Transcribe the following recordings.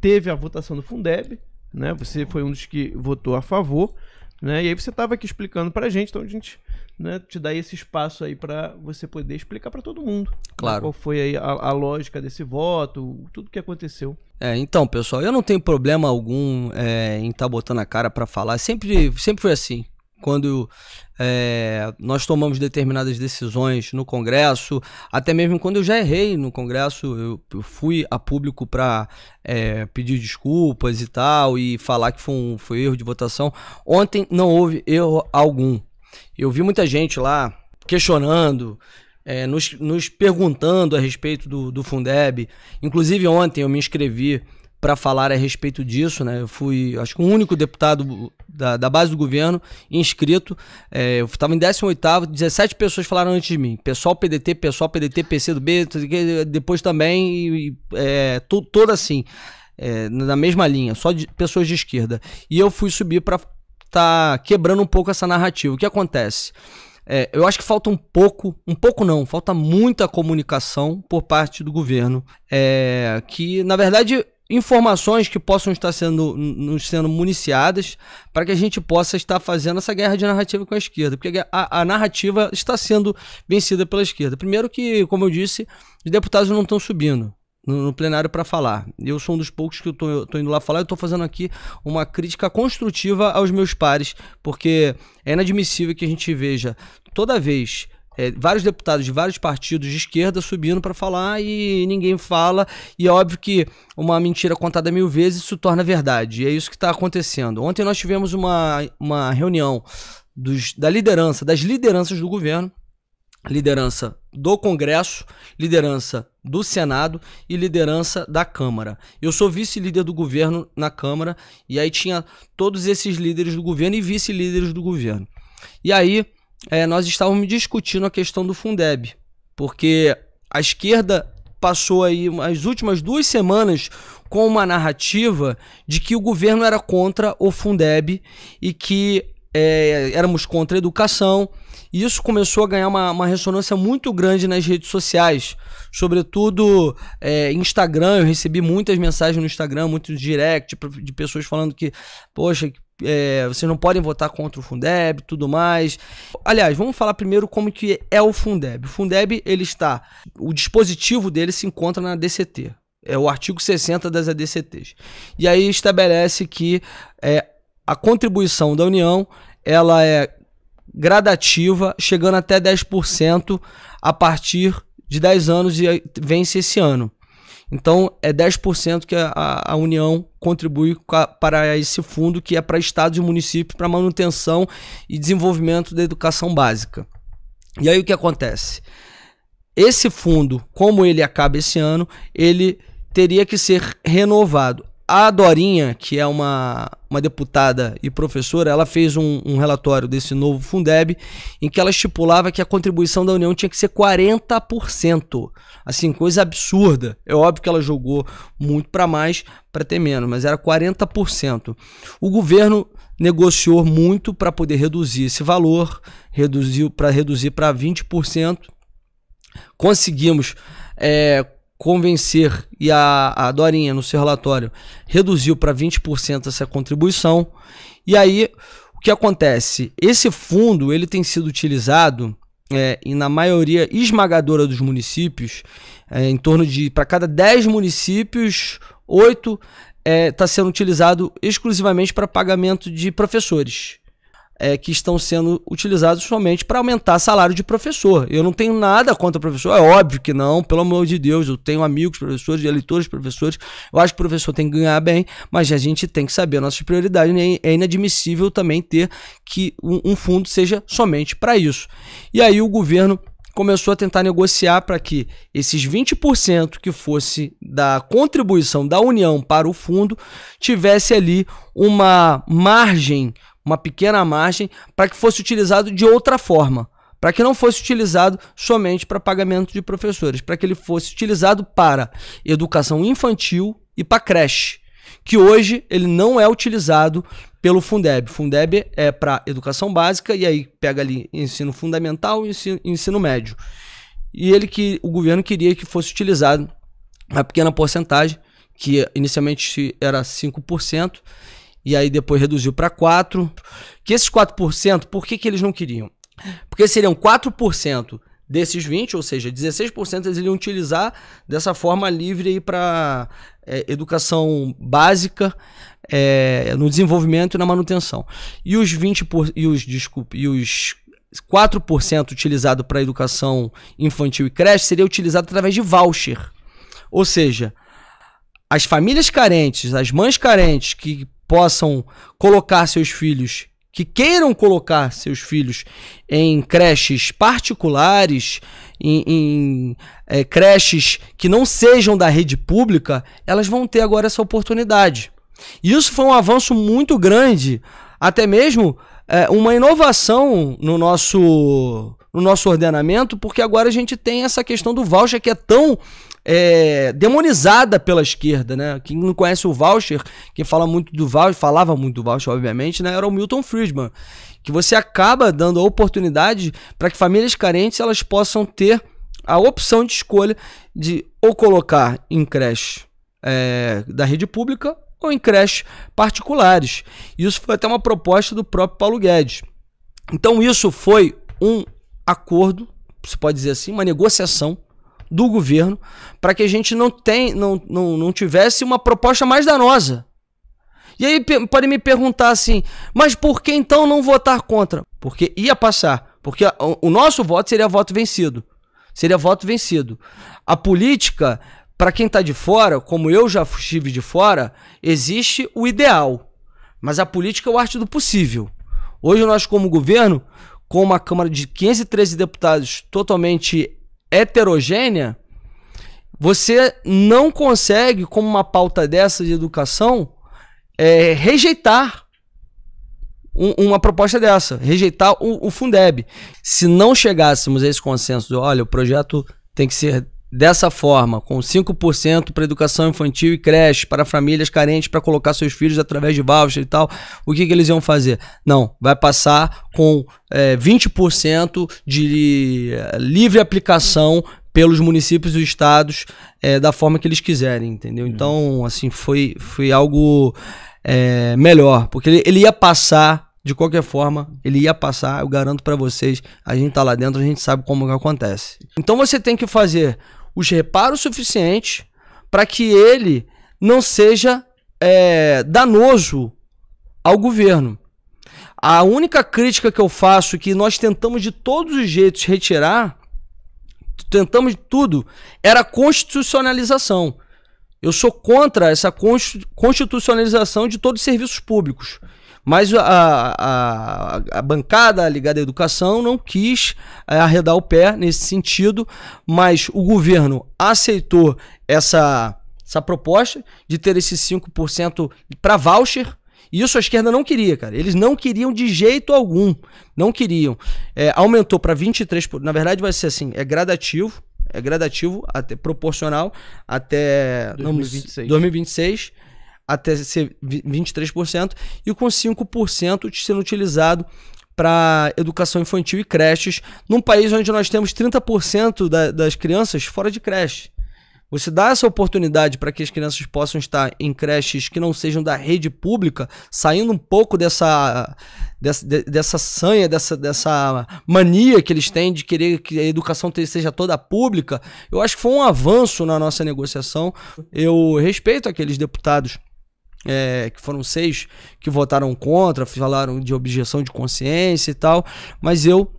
teve a votação do Fundeb, né? Você foi um dos que votou a favor, né? E aí você estava aqui explicando para a gente, então a gente né, te dá esse espaço aí para você poder explicar para todo mundo né, claro. qual foi aí a, a, lógica desse voto, tudo que aconteceu. É, então, pessoal, eu não tenho problema algum é, em estar tá botando a cara para falar. Sempre, sempre foi assim quando é, nós tomamos determinadas decisões no Congresso, até mesmo quando eu já errei no Congresso, eu, eu fui a público para é, pedir desculpas e tal, e falar que foi, um, foi erro de votação. Ontem não houve erro algum. Eu vi muita gente lá questionando, é, nos, nos perguntando a respeito do, do Fundeb. Inclusive, ontem eu me inscrevi para falar a respeito disso. Né? Eu fui, acho que, o único deputado da, da base do governo inscrito. É, eu estava em 18, 17 pessoas falaram antes de mim. Pessoal PDT, pessoal PDT, PCdoB, depois também, e, é, to, todo assim, é, na mesma linha, só de, pessoas de esquerda. E eu fui subir para tá quebrando um pouco essa narrativa. O que acontece? É, eu acho que falta um pouco, um pouco não, falta muita comunicação por parte do governo, é, que na verdade informações que possam estar sendo, nos sendo municiadas para que a gente possa estar fazendo essa guerra de narrativa com a esquerda, porque a, a, narrativa está sendo vencida pela esquerda. Primeiro que, como eu disse, os deputados não estão subindo no, no plenário para falar. Eu sou um dos poucos que estou indo lá falar, eu estou fazendo aqui uma crítica construtiva aos meus pares, porque é inadmissível que a gente veja toda vez é, vários deputados de vários partidos de esquerda subindo para falar e ninguém fala. E é óbvio que uma mentira contada mil vezes isso torna verdade. E é isso que está acontecendo. Ontem nós tivemos uma, uma reunião dos, da liderança, das lideranças do governo, liderança do Congresso, liderança do Senado e liderança da Câmara. Eu sou vice-líder do governo na Câmara e aí tinha todos esses líderes do governo e vice-líderes do governo. E aí é, nós estávamos discutindo a questão do Fundeb, porque a esquerda passou aí as últimas duas semanas com uma narrativa de que o governo era contra o Fundeb e que é, éramos contra a educação. E isso começou a ganhar uma, uma ressonância muito grande nas redes sociais, sobretudo é, Instagram. Eu recebi muitas mensagens no Instagram, muitos direct de pessoas falando que, poxa, é, vocês não podem votar contra o Fundeb, tudo mais. Aliás, vamos falar primeiro como que é o Fundeb. O Fundeb, ele está, o dispositivo dele se encontra na DCT. É o artigo 60 das ADCTs. E aí estabelece que é, a contribuição da União, ela é gradativa, chegando até 10% a partir de 10 anos e vence esse ano. Então, é 10% que a, a, União contribui a, para esse fundo que é para estados e municípios para manutenção e desenvolvimento da educação básica. E aí o que acontece? Esse fundo, como ele acaba esse ano, ele teria que ser renovado. A Dorinha, que é uma, uma deputada e professora, ela fez um, um, relatório desse novo Fundeb em que ela estipulava que a contribuição da União tinha que ser 40%. Assim, coisa absurda. É óbvio que ela jogou muito para mais para ter menos, mas era 40%. O governo negociou muito para poder reduzir esse valor, reduziu para reduzir para 20%. Conseguimos é, convencer e a, a Dorinha, no seu relatório, reduziu para 20% essa contribuição. E aí, o que acontece? Esse fundo ele tem sido utilizado é, e na maioria esmagadora dos municípios, é, em torno de, para cada 10 municípios, 8 está é, tá sendo utilizado exclusivamente para pagamento de professores é, que estão sendo utilizados somente para aumentar salário de professor. Eu não tenho nada contra professor, é óbvio que não, pelo amor de Deus. Eu tenho amigos professores, eleitores professores. Eu acho que o professor tem que ganhar bem, mas a gente tem que saber nossas prioridades. Né, é inadmissível também ter que um fundo seja somente para isso. E aí o governo começou a tentar negociar para que esses 20% que fosse da contribuição da União para o fundo tivesse ali uma margem uma pequena margem, para que fosse utilizado de outra forma. Para que não fosse utilizado somente para pagamento de professores, para que ele fosse utilizado para educação infantil e para creche, que hoje ele não é utilizado pelo Fundeb. Fundeb é para educação básica e aí pega ali ensino fundamental e ensino, ensino médio. E ele que o governo queria que fosse utilizado uma pequena porcentagem, que inicialmente era 5%, e aí depois reduziu para 4%. Que esses 4%, por que, que eles não queriam? Porque seriam 4% desses 20, ou seja, 16% eles iriam utilizar dessa forma livre para é, educação básica, é, no desenvolvimento e na manutenção. E os 20 por, e os desculpe, e os 4% utilizado para educação infantil e creche seria utilizado através de voucher. Ou seja, as famílias carentes, as mães carentes que possam colocar seus filhos, que queiram colocar seus filhos em creches particulares, em, em é, creches que não sejam da rede pública, elas vão ter agora essa oportunidade. E isso foi um avanço muito grande, até mesmo é, uma inovação no nosso no nosso ordenamento, porque agora a gente tem essa questão do voucher que é tão é, demonizada pela esquerda, né? Quem não conhece o voucher, quem fala muito do voucher, falava muito do voucher, obviamente, né? Era o Milton Friedman, que você acaba dando a oportunidade para que famílias carentes elas possam ter a opção de escolha de ou colocar em creche é, da rede pública ou em creches particulares. Isso foi até uma proposta do próprio Paulo Guedes. Então isso foi um acordo, se pode dizer assim, uma negociação do governo para que a gente não, tem, não, não, não tivesse uma proposta mais danosa. E aí podem me perguntar assim, mas por que então não votar contra? Porque ia passar, porque o nosso voto seria voto vencido. Seria voto vencido. A política, para quem está de fora, como eu já estive de fora, existe o ideal. Mas a política é o arte do possível. Hoje nós, como governo, com uma Câmara de 513 deputados totalmente heterogênea, você não consegue, com uma pauta dessa de educação, é, rejeitar um, uma proposta dessa, rejeitar o, o Fundeb. Se não chegássemos a esse consenso, de, olha, o projeto tem que ser Dessa forma, com 5% para educação infantil e creche, para famílias carentes, para colocar seus filhos através de voucher e tal, o que, que eles iam fazer? Não, vai passar com é, 20% de eh, livre aplicação pelos municípios e estados é, da forma que eles quiserem, entendeu? Uhum. Então, assim, foi, foi algo é, melhor, porque ele, ele ia passar de qualquer forma, ele ia passar, eu garanto para vocês, a gente tá lá dentro, a gente sabe como que acontece. Então você tem que fazer os reparos suficientes para que ele não seja é, danoso ao governo. A única crítica que eu faço, que nós tentamos de todos os jeitos retirar, tentamos de tudo, era a constitucionalização. Eu sou contra essa constitucionalização de todos os serviços públicos. Mas a, a, a bancada ligada à educação não quis é, arredar o pé nesse sentido, mas o governo aceitou essa, essa proposta de ter esse 5% para voucher. E isso a esquerda não queria, cara. Eles não queriam de jeito algum. Não queriam. É, aumentou para 23%. Na verdade, vai ser assim: é gradativo. É gradativo, até proporcional, até 2026. 2026 até ser 23% e com 5% sendo utilizado para educação infantil e creches, num país onde nós temos 30% da, das crianças fora de creche. Você dá essa oportunidade para que as crianças possam estar em creches que não sejam da rede pública, saindo um pouco dessa, dessa, dessa sanha, dessa, dessa mania que eles têm de querer que a educação seja toda pública. Eu acho que foi um avanço na nossa negociação. Eu respeito aqueles deputados é, que foram seis que votaram contra, falaram de objeção de consciência e tal, mas eu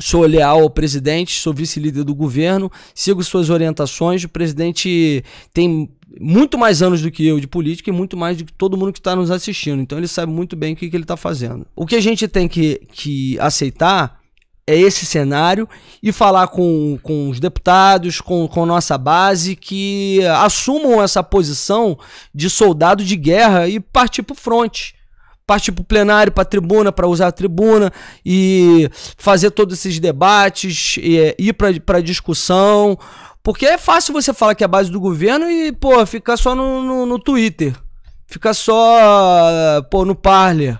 sou leal ao presidente, sou vice-líder do governo, sigo suas orientações. O presidente tem muito mais anos do que eu de política e muito mais do que todo mundo que está nos assistindo. Então ele sabe muito bem o que, que ele está fazendo. O que a gente tem que, que aceitar é esse cenário e falar com, com os deputados, com, com nossa base, que assumam essa posição de soldado de guerra e partir para o fronte. Partir para o plenário, para a tribuna, para usar a tribuna e fazer todos esses debates, e, é, ir para a discussão. Porque é fácil você falar que é a base do governo e, pô, ficar só no, no, no Twitter. Ficar só, pô, no Parler.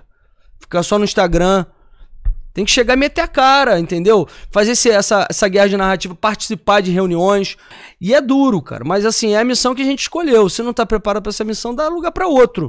Ficar só no Instagram tem que chegar e meter a cara, entendeu? Fazer esse, essa, essa guerra de narrativa, participar de reuniões. E é duro, cara. Mas assim, é a missão que a gente escolheu. Se não tá preparado para essa missão, dá lugar para outro.